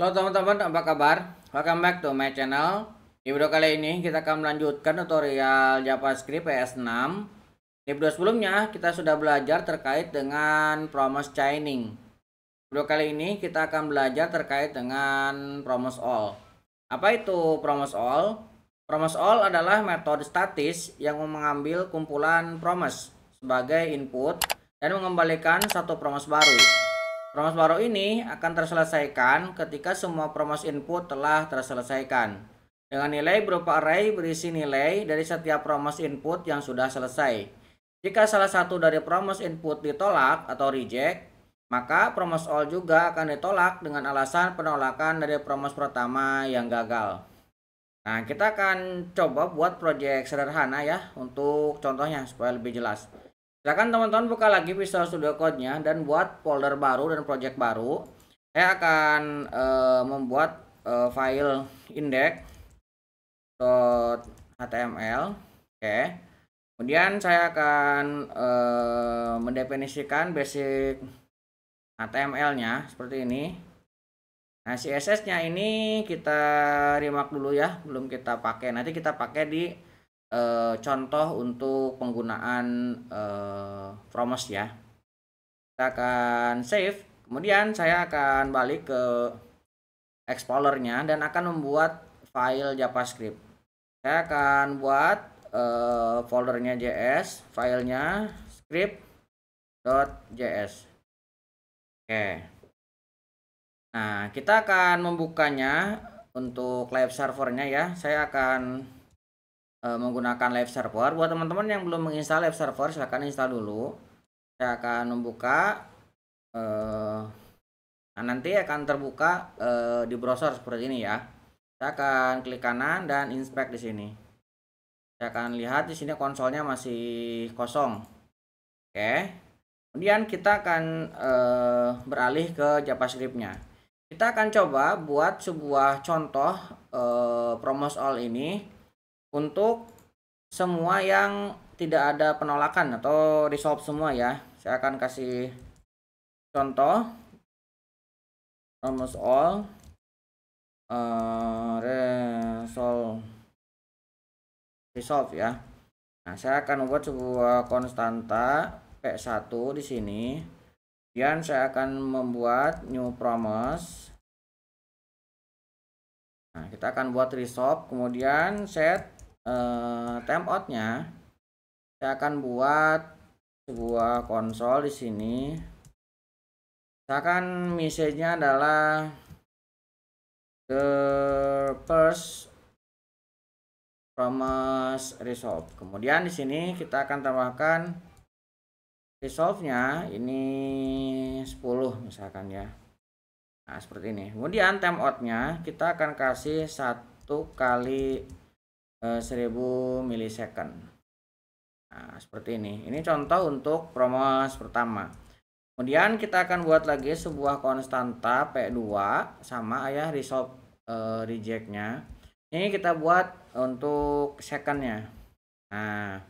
Halo teman-teman, apa kabar? Welcome back to my channel. Di video kali ini kita akan melanjutkan tutorial JavaScript PS6. Di video sebelumnya kita sudah belajar terkait dengan promise chaining. Di video kali ini kita akan belajar terkait dengan promise all. Apa itu promise all? Promise all adalah metode statis yang mengambil kumpulan promise sebagai input dan mengembalikan satu promise baru. Promos baru ini akan terselesaikan ketika semua promos input telah terselesaikan. Dengan nilai berupa array berisi nilai dari setiap promos input yang sudah selesai. Jika salah satu dari promos input ditolak atau reject, maka promos all juga akan ditolak dengan alasan penolakan dari promos pertama yang gagal. Nah, kita akan coba buat project sederhana ya untuk contohnya supaya lebih jelas. Silahkan teman-teman buka lagi Visual Studio Code-nya dan buat folder baru dan project baru. Saya akan uh, membuat uh, file index.html. Oke. Okay. Kemudian saya akan uh, mendefinisikan basic HTML-nya seperti ini. Nah, CSS-nya ini kita remark dulu ya, belum kita pakai. Nanti kita pakai di uh, contoh untuk penggunaan uh, eh, promos ya kita akan save kemudian saya akan balik ke explorernya dan akan membuat file javascript saya akan buat uh, foldernya js filenya script.js oke nah kita akan membukanya untuk live servernya ya saya akan uh, menggunakan live server buat teman-teman yang belum menginstal live server silahkan install dulu saya akan membuka uh, nah nanti akan terbuka uh, di browser seperti ini ya saya akan klik kanan dan inspect di sini saya akan lihat di sini konsolnya masih kosong oke kemudian kita akan uh, beralih ke javascriptnya kita akan coba buat sebuah contoh uh, promos all ini untuk semua yang tidak ada penolakan atau resolve semua ya. Saya akan kasih contoh almost all uh, resolve resolve ya. Nah, saya akan buat sebuah konstanta P1 di sini. Kemudian saya akan membuat new promise. Nah, kita akan buat resolve, kemudian set eh, timeoutnya saya akan buat sebuah konsol di sini saya akan message adalah the first promise resolve kemudian di sini kita akan tambahkan resolve-nya ini 10 misalkan ya Nah, seperti ini. Kemudian time out-nya kita akan kasih satu kali 1000 eh, milisecond nah seperti ini ini contoh untuk promos pertama kemudian kita akan buat lagi sebuah konstanta P2 sama ayah resolve uh, rejectnya ini kita buat untuk secondnya nah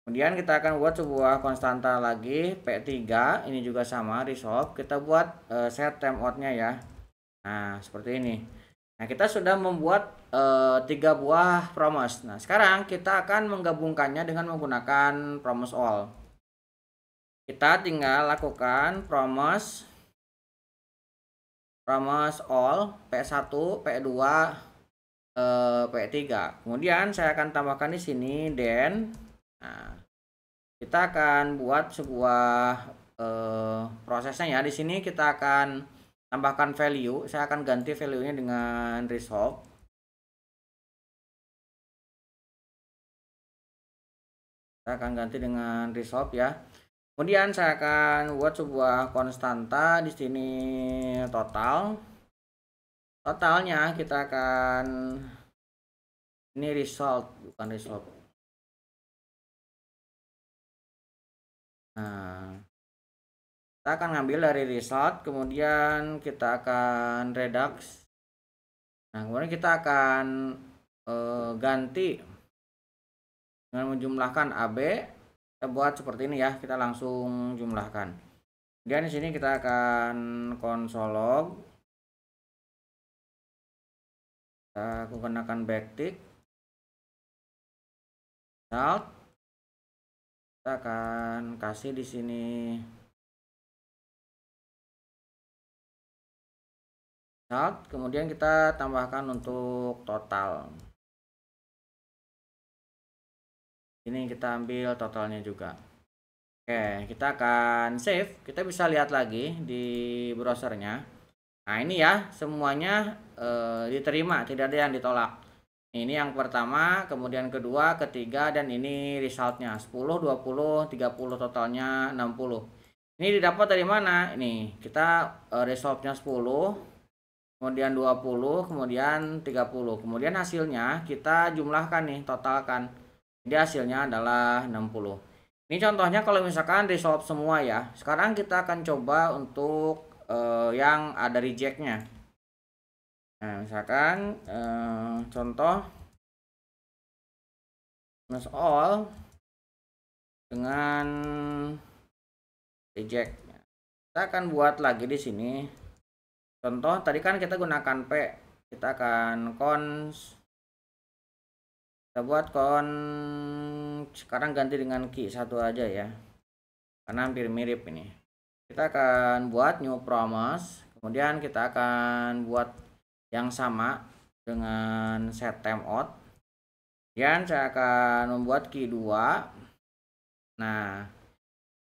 Kemudian kita akan buat sebuah konstanta lagi P3 ini juga sama resolve kita buat uh, set timeoutnya ya. Nah seperti ini. Nah kita sudah membuat Eh, tiga buah promos. Nah, sekarang kita akan menggabungkannya dengan menggunakan promos all. Kita tinggal lakukan promos promos all P1, P2, eh, P3. Kemudian saya akan tambahkan di sini dan nah, kita akan buat sebuah eh, prosesnya ya. Di sini kita akan tambahkan value. Saya akan ganti value-nya dengan result saya akan ganti dengan resolve ya kemudian saya akan buat sebuah konstanta di sini total totalnya kita akan ini result bukan result. nah kita akan ngambil dari result kemudian kita akan redux nah kemudian kita akan uh, ganti dengan menjumlahkan AB kita buat seperti ini ya kita langsung jumlahkan kemudian di sini kita akan konsolog kita gunakan backtick salt kita akan kasih di sini result kemudian kita tambahkan untuk total ini kita ambil totalnya juga oke kita akan save kita bisa lihat lagi di browsernya nah ini ya semuanya e, diterima tidak ada yang ditolak ini yang pertama kemudian kedua ketiga dan ini resultnya 10 20 30 totalnya 60 ini didapat dari mana ini kita e, resultnya 10 kemudian 20, kemudian 30. Kemudian hasilnya kita jumlahkan nih, totalkan. Jadi hasilnya adalah 60. Ini contohnya kalau misalkan resolve semua ya. Sekarang kita akan coba untuk uh, yang ada rejectnya. Nah, misalkan uh, contoh minus all dengan reject. Kita akan buat lagi di sini. Contoh tadi kan kita gunakan P, kita akan cons kita buat kon sekarang ganti dengan key satu aja ya karena hampir mirip ini kita akan buat new promise kemudian kita akan buat yang sama dengan set time out dan saya akan membuat key 2 nah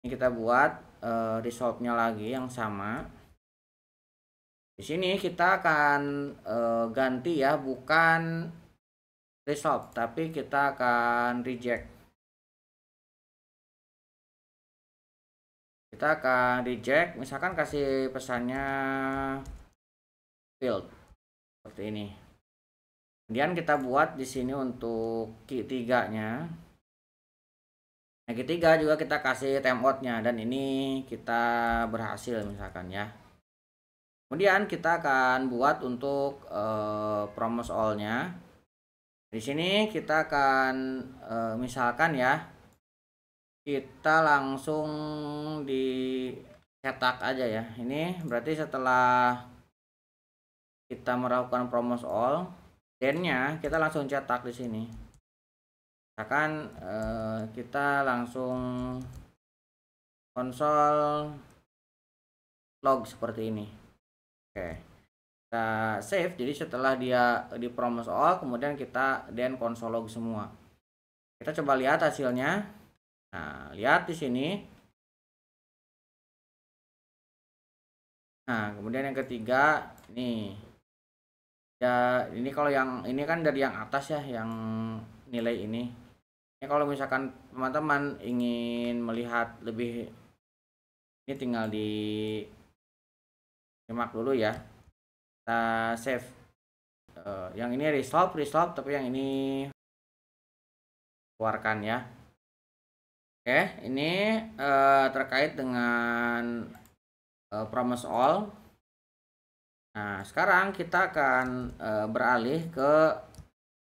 ini kita buat uh, eh, resolve nya lagi yang sama di sini kita akan uh, ganti ya bukan resolve tapi kita akan reject kita akan reject misalkan kasih pesannya field seperti ini kemudian kita buat di sini untuk key tiganya yang nah, ketiga juga kita kasih template-nya dan ini kita berhasil misalkan ya kemudian kita akan buat untuk uh, eh, promos all nya di sini kita akan eh, misalkan ya kita langsung dicetak aja ya ini berarti setelah kita melakukan promos all dennya kita langsung cetak di sini akan eh, kita langsung konsol log seperti ini oke okay kita save jadi setelah dia di promos all kemudian kita dan log semua kita coba lihat hasilnya nah lihat di sini nah kemudian yang ketiga nih ya ini kalau yang ini kan dari yang atas ya yang nilai ini ini kalau misalkan teman-teman ingin melihat lebih ini tinggal di simak dulu ya kita save uh, yang ini resolve resolve tapi yang ini keluarkan ya oke ini uh, terkait dengan uh, promise all nah sekarang kita akan uh, beralih ke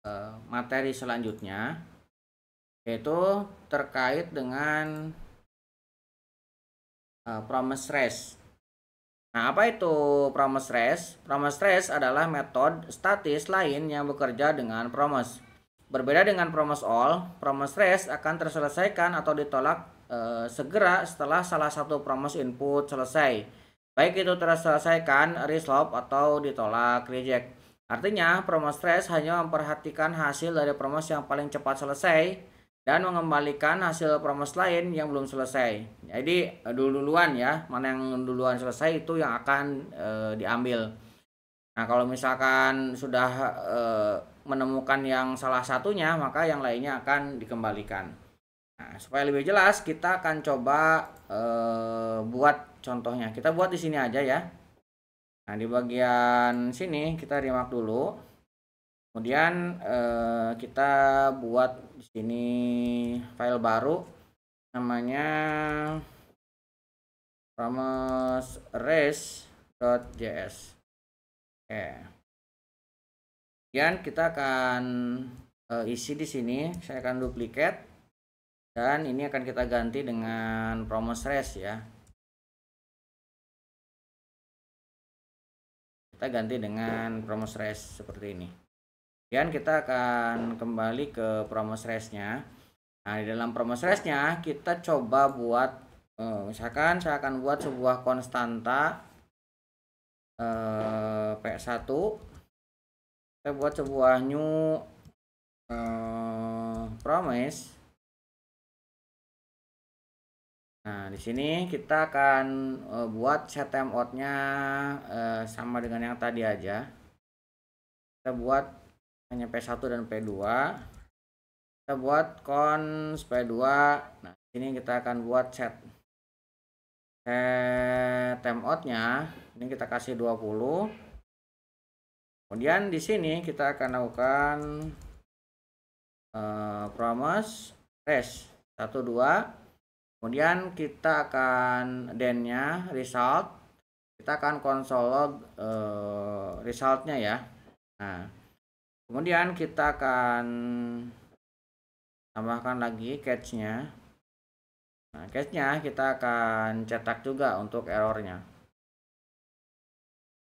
uh, materi selanjutnya yaitu terkait dengan uh, promise rest Nah, apa itu promise rest? Promise rest adalah metode statis lain yang bekerja dengan promise. Berbeda dengan promise all, promise rest akan terselesaikan atau ditolak e, segera setelah salah satu promise input selesai. Baik itu terselesaikan, resolve, atau ditolak, reject. Artinya, promise rest hanya memperhatikan hasil dari promise yang paling cepat selesai dan mengembalikan hasil promos lain yang belum selesai. Jadi eh, dulu-duluan ya, mana yang duluan selesai itu yang akan e, diambil. Nah, kalau misalkan sudah e, menemukan yang salah satunya, maka yang lainnya akan dikembalikan. Nah, supaya lebih jelas, kita akan coba e, buat contohnya. Kita buat di sini aja ya. Nah, di bagian sini kita remark dulu kemudian eh, kita buat di sini file baru namanya promise race.js oke kemudian kita akan eh, isi di sini saya akan duplikat dan ini akan kita ganti dengan promise race ya kita ganti dengan promise race seperti ini Kemudian kita akan kembali ke promos race Nah, di dalam promos race kita coba buat eh, misalkan saya akan buat sebuah konstanta eh, P1 saya buat sebuah new eh, promise Nah, di sini kita akan eh, buat set timeout-nya eh, sama dengan yang tadi aja. Kita buat hanya P1 dan P2 kita buat cons P2 nah ini kita akan buat set set timeout nya ini kita kasih 20 kemudian di sini kita akan lakukan uh, promise rest 1 2 kemudian kita akan den nya result kita akan console log uh, resultnya ya nah kemudian kita akan tambahkan lagi catch-nya nah catch-nya kita akan cetak juga untuk errornya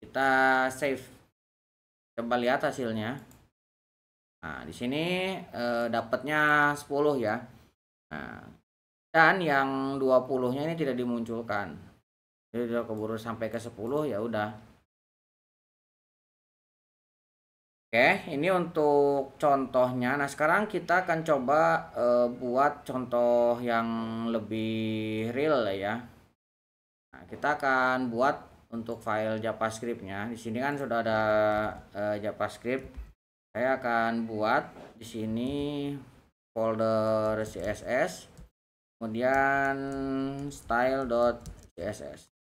kita save coba lihat hasilnya nah di sini eh, dapatnya 10 ya nah, dan yang 20 nya ini tidak dimunculkan jadi kalau keburu sampai ke 10 ya udah Oke, ini untuk contohnya. Nah, sekarang kita akan coba uh, buat contoh yang lebih real ya. Nah, kita akan buat untuk file JavaScript-nya. Di sini kan sudah ada uh, JavaScript. Saya akan buat di sini folder CSS, kemudian style.css.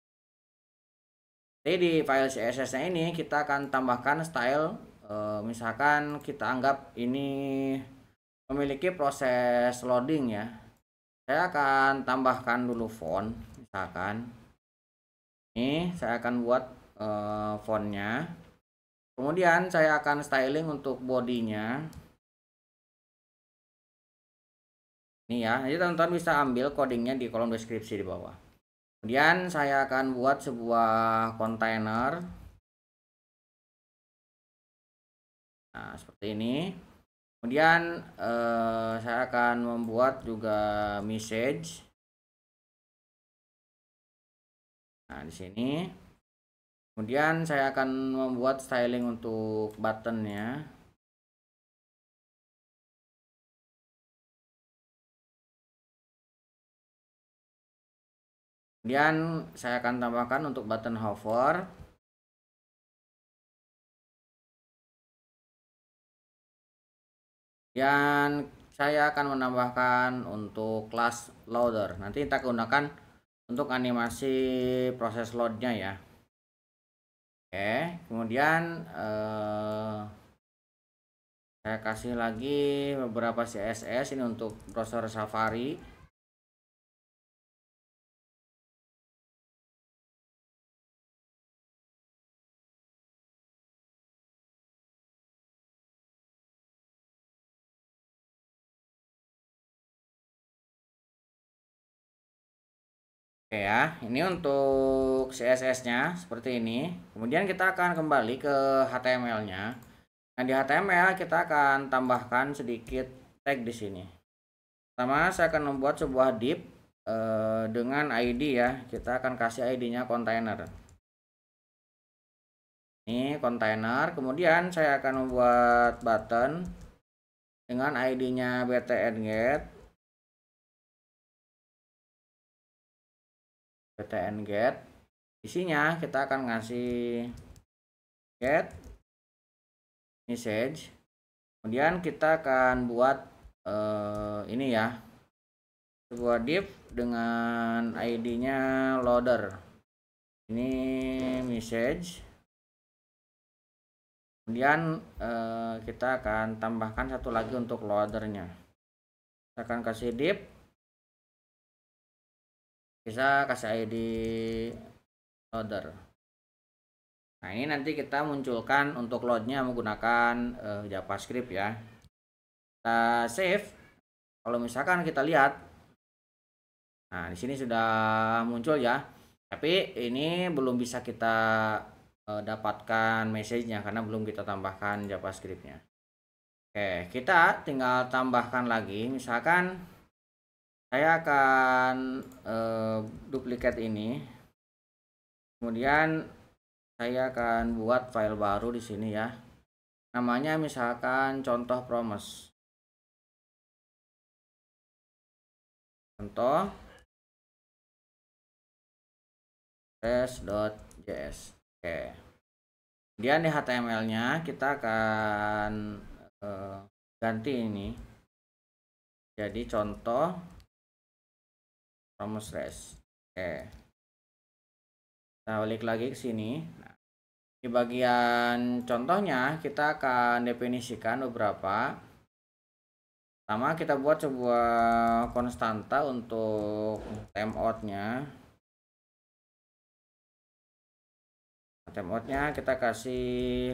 Jadi di file CSS-nya ini kita akan tambahkan style e, misalkan kita anggap ini memiliki proses loading ya saya akan tambahkan dulu font misalkan ini saya akan buat e, fontnya kemudian saya akan styling untuk bodinya ini ya jadi teman-teman bisa ambil codingnya di kolom deskripsi di bawah kemudian saya akan buat sebuah container Nah, seperti ini. Kemudian eh, saya akan membuat juga message. Nah, di sini. Kemudian saya akan membuat styling untuk buttonnya. Kemudian saya akan tambahkan untuk button hover. Yang saya akan menambahkan untuk kelas loader nanti kita gunakan untuk animasi proses loadnya ya oke kemudian eh, saya kasih lagi beberapa CSS ini untuk browser Safari Oke ya, ini untuk CSS-nya seperti ini. Kemudian kita akan kembali ke HTML-nya. Nah, di HTML kita akan tambahkan sedikit tag di sini. Pertama, saya akan membuat sebuah div eh, dengan ID ya. Kita akan kasih ID-nya container. Ini container. Kemudian saya akan membuat button dengan ID-nya btn get btn get isinya kita akan ngasih get message kemudian kita akan buat uh, ini ya sebuah div dengan id-nya loader ini message kemudian uh, kita akan tambahkan satu lagi untuk loadernya kita akan kasih div bisa kasih ID loader nah ini nanti kita munculkan untuk loadnya menggunakan uh, javascript ya kita save kalau misalkan kita lihat nah di sini sudah muncul ya tapi ini belum bisa kita uh, dapatkan message-nya karena belum kita tambahkan javascript-nya oke kita tinggal tambahkan lagi misalkan saya akan uh, duplikat ini kemudian saya akan buat file baru di sini ya namanya misalkan contoh promise contoh test.js oke kemudian di html nya kita akan uh, ganti ini jadi contoh Ramos res oke kita balik lagi ke sini nah, di bagian contohnya kita akan definisikan beberapa pertama kita buat sebuah konstanta untuk timeout nya timeout nya kita kasih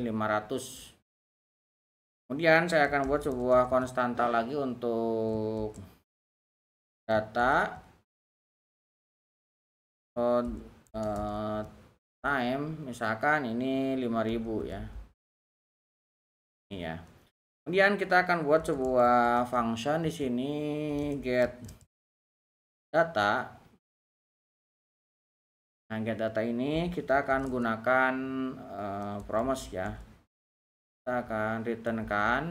500 kemudian saya akan buat sebuah konstanta lagi untuk data uh, time misalkan ini 5000 ya ini iya. kemudian kita akan buat sebuah function di sini get data nah get data ini kita akan gunakan uh, eh, promise ya kita akan return kan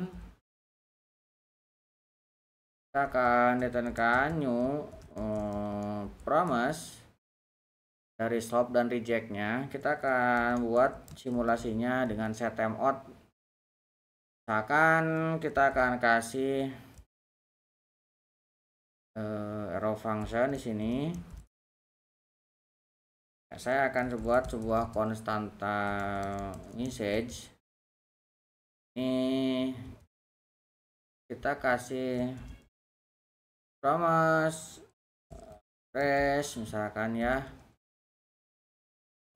kita akan return kan new uh, eh, promise dari stop dan rejectnya kita akan buat simulasinya dengan set time out misalkan kita akan kasih uh, eh, arrow function di sini ya, saya akan buat sebuah konstanta message ini kita kasih promise race misalkan ya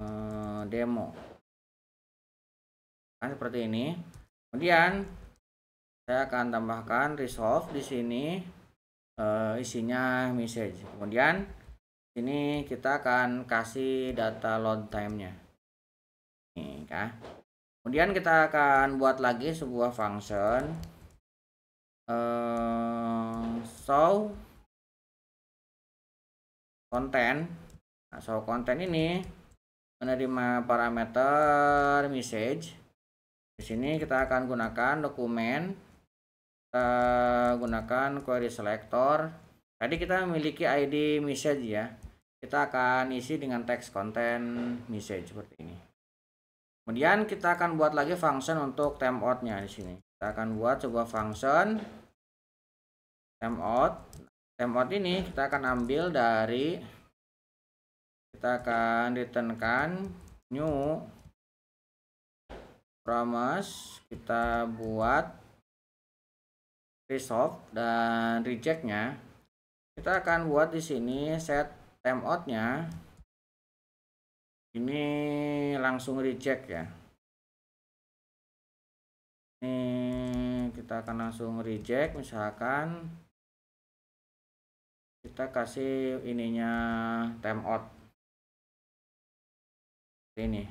Eh, demo nah, seperti ini kemudian saya akan tambahkan resolve di sini uh, isinya message kemudian ini kita akan kasih data load time-nya. Nih, kah? Ya. Kemudian kita akan buat lagi sebuah function uh, show content. Nah, show content ini menerima parameter message di sini kita akan gunakan dokumen kita gunakan query selector tadi kita memiliki ID message ya kita akan isi dengan teks konten message seperti ini kemudian kita akan buat lagi function untuk timeout nya di sini kita akan buat sebuah function timeout timeout ini kita akan ambil dari kita akan ditekan new promise kita buat resolve dan rejectnya kita akan buat di sini set timeoutnya. ini langsung reject ya ini kita akan langsung reject misalkan kita kasih ininya timeout ini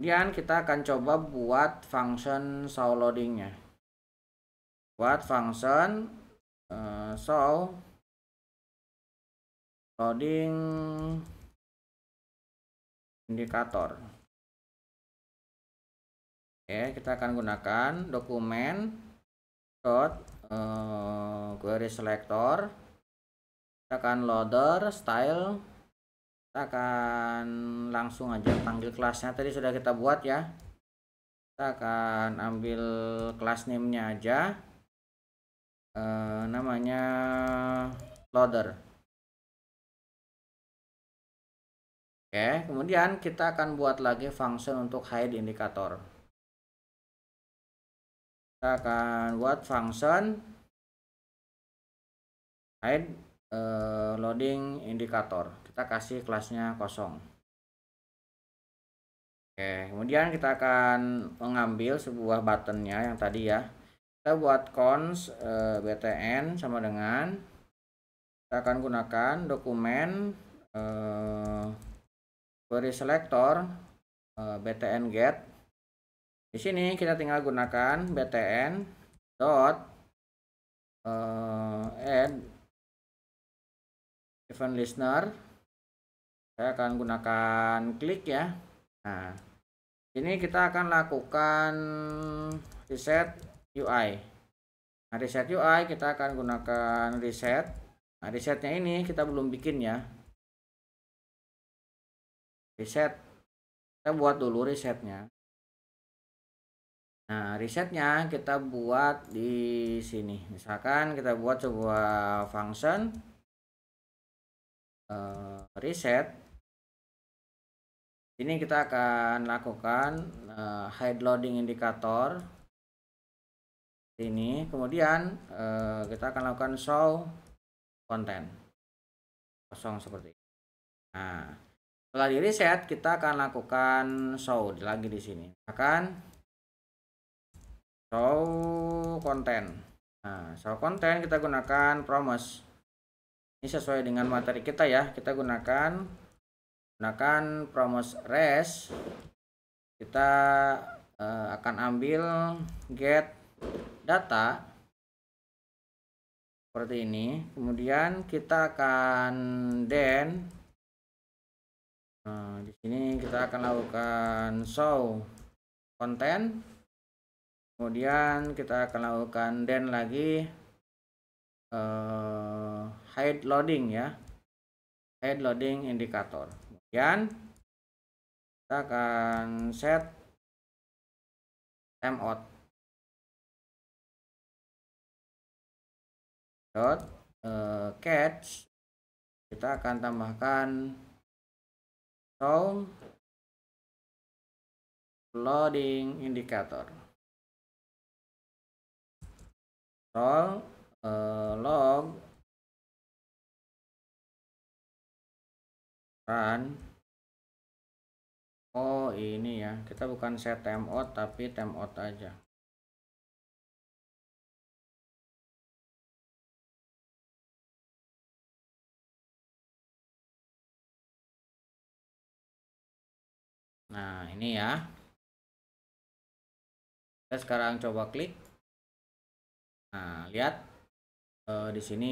kemudian kita akan coba buat function show loadingnya buat function uh, show loading indikator oke kita akan gunakan dokumen dot uh, eh, query selector kita akan loader style kita akan langsung aja panggil kelasnya tadi sudah kita buat ya kita akan ambil kelas name-nya aja e, namanya loader oke kemudian kita akan buat lagi function untuk hide indikator kita akan buat function hide uh, loading indikator kita kasih kelasnya kosong oke kemudian kita akan mengambil sebuah buttonnya yang tadi ya kita buat cons uh, eh, btn sama dengan kita akan gunakan dokumen uh, query selector uh, btn get di sini kita tinggal gunakan btn dot uh, add event listener saya akan gunakan klik ya nah ini kita akan lakukan reset UI nah reset UI kita akan gunakan reset nah resetnya ini kita belum bikin ya reset kita buat dulu resetnya Nah, resetnya kita buat di sini. Misalkan kita buat sebuah function uh, eh, reset ini kita akan lakukan uh, hide loading indikator ini kemudian uh, kita akan lakukan show konten kosong seperti ini nah setelah di reset kita akan lakukan show lagi di sini akan show konten nah show konten kita gunakan promise ini sesuai dengan materi kita ya kita gunakan gunakan promos res kita uh, akan ambil get data seperti ini kemudian kita akan then nah di sini kita akan lakukan show konten kemudian kita akan lakukan then lagi uh, hide loading ya hide loading indikator kemudian kita akan set timeout dot uh, catch kita akan tambahkan show loading indicator roll uh, eh, log run kan? oh ini ya kita bukan set timeout tapi timeout aja nah ini ya kita sekarang coba klik nah lihat e, di sini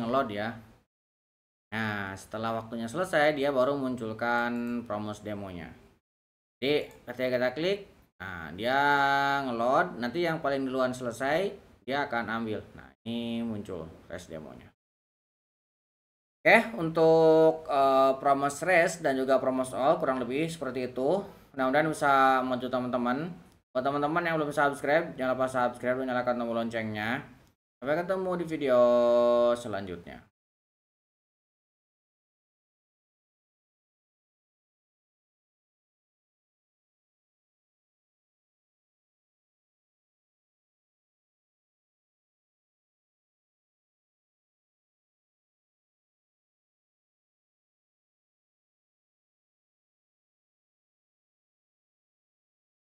ngelot ya Nah, setelah waktunya selesai, dia baru munculkan promos demonya. Jadi, ketika kita klik, nah, dia ngeload, nanti yang paling duluan selesai, dia akan ambil. Nah, ini muncul rest demonya. Oke, untuk uh, promos res dan juga promos all kurang lebih seperti itu. Mudah-mudahan bisa membantu teman-teman. Buat teman-teman yang belum subscribe, jangan lupa subscribe dan nyalakan tombol loncengnya. Sampai ketemu di video selanjutnya.